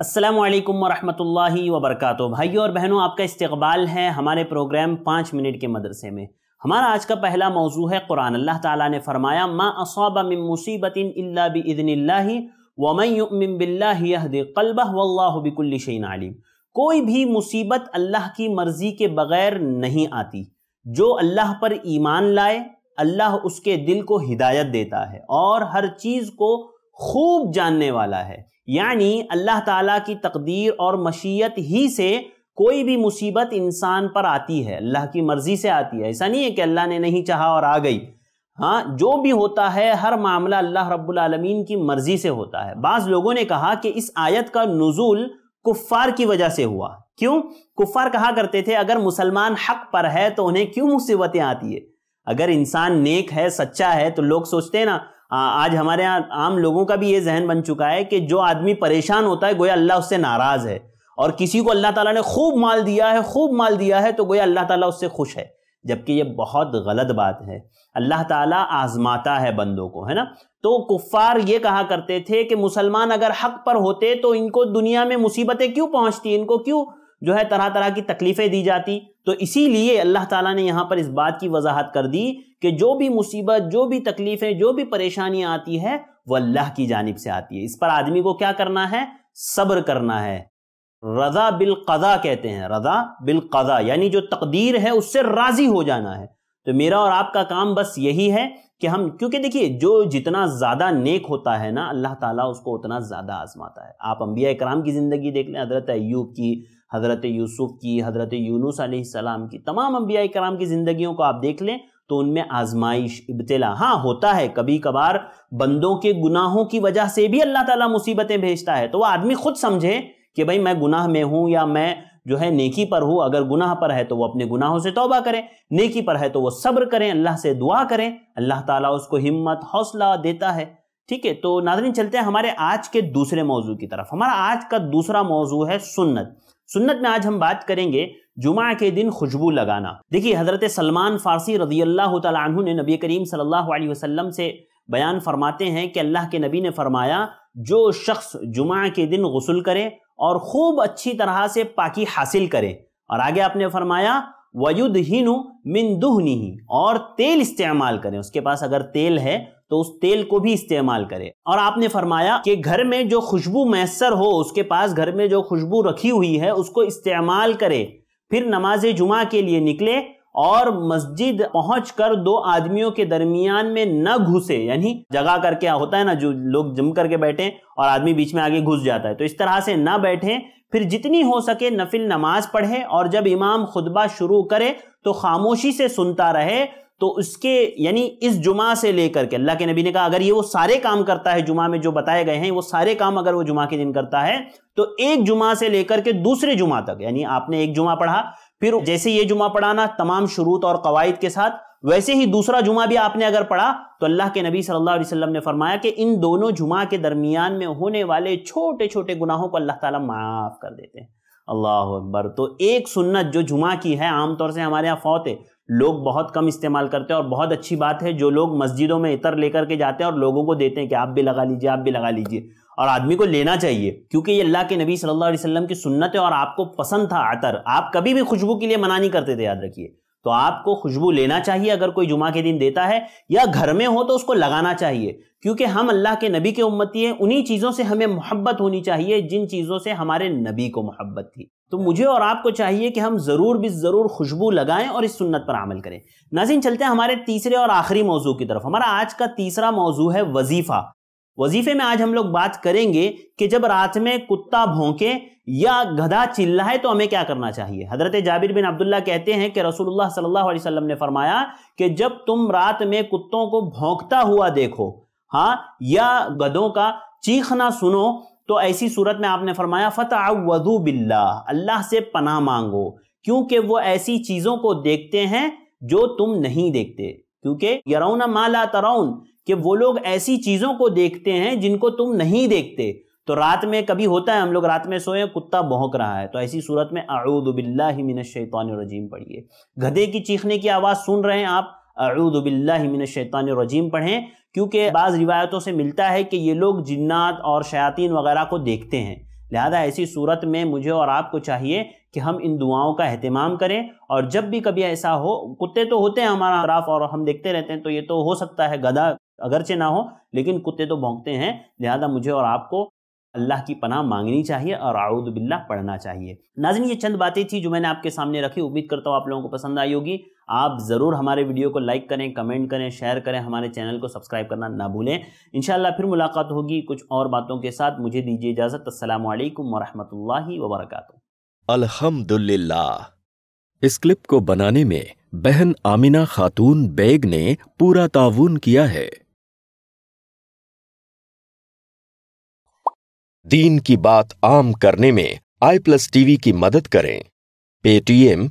असलम वरहमल वबरक भाइयों और बहनों आपका इस्तबाल है हमारे प्रोग्राम पाँच मिनट के मदरसे में हमारा आज का पहला मौजू है कुरान अल्लाह ताला ने फरमाया मा असाब मिन मुसीबतिन इल्ला बिइज़निल्लाहि व मन युमिन बिल्लाहि यहदी वल्लाहु बिकुल्लि शैइन अलीम कोई भी मुसीबत अल्लाह की मर्ज़ी के बगैर नहीं आती जो अल्लाह पर ईमान लाए अल्लाह उसके दिल को हिदायत देता है और हर चीज़ को खूब जानने वाला है यानी अल्लाह ताला की तकदीर और मशीयत ही से कोई भी मुसीबत इंसान पर आती है अल्लाह की मर्ज़ी से आती है ऐसा नहीं है कि अल्लाह ने नहीं चाहा और आ गई हाँ जो भी होता है हर मामला अल्लाह रब्बुल की मर्ज़ी से होता है बाज़ लोगों ने कहा कि इस आयत का नज़ुल कुफ़ार की वजह से हुआ क्यों कुफ़ार कहा करते थे अगर मुसलमान हक पर है तो उन्हें क्यों मुसीबतें आती है अगर इंसान नेक है सच्चा है तो लोग सोचते हैं ना आज हमारे यहाँ आम लोगों का भी ये जहन बन चुका है कि जो आदमी परेशान होता है गोया अल्लाह उससे नाराज़ है और किसी को अल्लाह ताला ने खूब माल दिया है खूब माल दिया है तो गोया अल्लाह ताला उससे खुश है जबकि ये बहुत गलत बात है अल्लाह ताला आजमाता है बंदों को है ना तो कुफ्फार ये कहा करते थे कि मुसलमान अगर हक पर होते तो इनको दुनिया में मुसीबतें क्यों पहुंचती इनको क्यों जो है तरह तरह की तकलीफ़ें दी जाती तो इसीलिए अल्लाह ताला ने यहाँ पर इस बात की वजाहत कर दी कि जो भी मुसीबत जो भी तकलीफ़ें जो भी परेशानियाँ आती है वो अल्लाह की जानब से आती है इस पर आदमी को क्या करना है सब्र करना है रजा बिल कजा कहते हैं रजा बिल कजा यानी जो तकदीर है उससे राज़ी हो जाना है तो मेरा और आपका काम बस यही है कि हम क्योंकि देखिए जो जितना ज़्यादा नेक होता है ना अल्लाह ताला उसको उतना ज़्यादा आजमाता है आप अम्बिया कराम की ज़िंदगी देख लें हजरत अयूब की हज़रत यूसुफ़ की हज़रत यूनुस आसमाम की तमाम अम्बिया कराम की ज़िंदगियों को आप देख लें तो उनमें आजमाइश इब्तला हाँ होता है कभी कभार बंदों के गुनाहों की वजह से भी अल्लाह ताला मुसीबतें भेजता है तो वह आदमी खुद समझे कि भाई मैं गुनाह में हूँ या मैं जो है नेकी पर हूँ अगर गुनाह पर है तो वो अपने गुनाहों से तौबा करें नेकी पर है तो वो सब्र करें अल्लाह से दुआ करें अल्लाह ताला उसको हिम्मत हौसला देता है ठीक है तो नाजरीन चलते हैं हमारे आज के दूसरे मौजू की तरफ हमारा आज का दूसरा मौजू है सुन्नत सुन्नत में आज हम बात करेंगे जुमा के दिन खुशबू लगाना देखिए हज़रत सलमान फ़ारसी रजी अल्लाह तु ने नबी करीम सल्लल्लाहु अलैहि वसल्लम से बयान फरमाते हैं कि अल्लाह के नबी ने फरमाया जो शख्स जुमा के दिन गसल करे और खूब अच्छी तरह से पाकि हासिल करे और आगे आपने फरमाया वयुद हिनु मिन दुहनी और तेल इस्तेमाल करें उसके पास अगर तेल है तो उस तेल को भी इस्तेमाल करें और आपने फरमाया कि घर में जो खुशबू मैसर हो उसके पास घर में जो खुशबू रखी हुई है उसको इस्तेमाल करे फिर नमाज जुमा के लिए निकले और मस्जिद पहुँच कर दो आदमियों के दरमियान में न घुसे यानी जगह करके होता है ना जो लोग जम करके बैठे और आदमी बीच में आगे घुस जाता है तो इस तरह से ना बैठे फिर जितनी हो सके नफिल नमाज पढ़े और जब इमाम खुतबा शुरू करे तो खामोशी से सुनता रहे तो उसके यानी इस जुमा से लेकर के अल्लाह के नबी ने कहा अगर ये वो सारे काम करता है जुमा में जो बताए गए हैं वो सारे काम अगर वो जुमा के दिन करता है तो एक जुमा से लेकर के दूसरे जुमा तक यानी आपने एक जुमा पढ़ा फिर जैसे ये जुमा पढ़ाना तमाम शुरूत और कवायद के साथ वैसे ही दूसरा जुमा भी आपने अगर पढ़ा तो अल्लाह के नबी सल्लल्लाहु अलैहि वसल्लम ने फरमाया कि इन दोनों जुमा के दरमियान में होने वाले छोटे छोटे गुनाहों को अल्लाह ताला माफ़ कर देते हैं अल्लाह अकबर तो एक सुन्नत जो जुमा की है आमतौर से हमारे यहाँ फौत है लोग बहुत कम इस्तेमाल करते हैं और बहुत अच्छी बात है जो लोग मस्जिदों में इतर लेकर के जाते हैं और लोगों को देते हैं कि आप भी लगा लीजिए आप भी लगा लीजिए और आदमी को लेना चाहिए क्योंकि ये अल्लाह के नबी सल्लल्लाहु अलैहि वसल्लम की सुन्नत है और आपको पसंद था अतर आप कभी भी खुशबू के लिए मना नहीं करते थे याद रखिए तो आपको खुशबू लेना चाहिए अगर कोई जुमा के दिन देता है या घर में हो तो उसको लगाना चाहिए क्योंकि हम अल्लाह के नबी के उम्मती हैं उन्हीं चीज़ों से हमें मोहब्बत होनी चाहिए जिन चीज़ों से हमारे नबी को मोहब्बत थी तो मुझे और आपको चाहिए कि हम ज़रूर भी ज़रूर खुशबू लगाएं और इस सुन्नत पर अमल करें नाजिन चलते हैं हमारे तीसरे और आखिरी मौजू की तरफ हमारा आज का तीसरा मौजू है वजीफ़ा वजीफे में आज हम लोग बात करेंगे कि जब रात में कुत्ता भोंके या गधा चिल्लाए तो हमें क्या करना चाहिए हजरत जाबिर बिन अब्दुल्ला कहते हैं कि रसूलुल्लाह सल्लल्लाहु अलैहि वसल्लम ने फरमाया कि जब तुम रात में कुत्तों को भोंकता हुआ देखो हाँ या गधों का चीखना सुनो तो ऐसी सूरत में आपने फरमाया फ़तः बिल्ला अल्लाह से पनाह मांगो क्योंकि वो ऐसी चीज़ों को देखते हैं जो तुम नहीं देखते क्योंकि यरौना माला तरौन कि वो लोग ऐसी चीजों को देखते हैं जिनको तुम नहीं देखते तो रात में कभी होता है हम लोग रात में सोए कुत्ता भौंक रहा है तो ऐसी सूरत में रजीम पढ़िए गधे की चीखने की आवाज़ सुन रहे हैं आप शैतानजीम पढ़ें क्योंकि बाज़ रिवायतों से मिलता है कि ये लोग जिन्नात और शयातीन वगैरह को देखते हैं लिहाजा ऐसी सूरत में मुझे और आपको चाहिए कि हम इन दुआओं का अहतमाम करें और जब भी कभी ऐसा हो कुत्ते तो होते हैं हमारा अराफ और हम देखते रहते हैं तो ये तो हो सकता है गधा अगरचे ना हो लेकिन कुत्ते तो भोंकते हैं लिहाजा मुझे और आपको अल्लाह की पनाह मांगनी चाहिए और आउद बिल्ला पढ़ना चाहिए नाजिन ये चंद बातें थी जो मैंने आपके सामने रखी उम्मीद करता हूँ आप लोगों को पसंद आई होगी आप ज़रूर हमारे वीडियो को लाइक करें कमेंट करें शेयर करें हमारे चैनल को सब्सक्राइब करना ना भूलें इन फिर मुलाकात होगी कुछ और बातों के साथ मुझे दीजिए इजाज़त असल वरहमल वबरक अलहमदुल्ला इस क्लिप को बनाने में बहन आमिना खातून बेग ने पूरा ताउन किया है दीन की बात आम करने में आई प्लस टीवी की मदद करें पेटीएम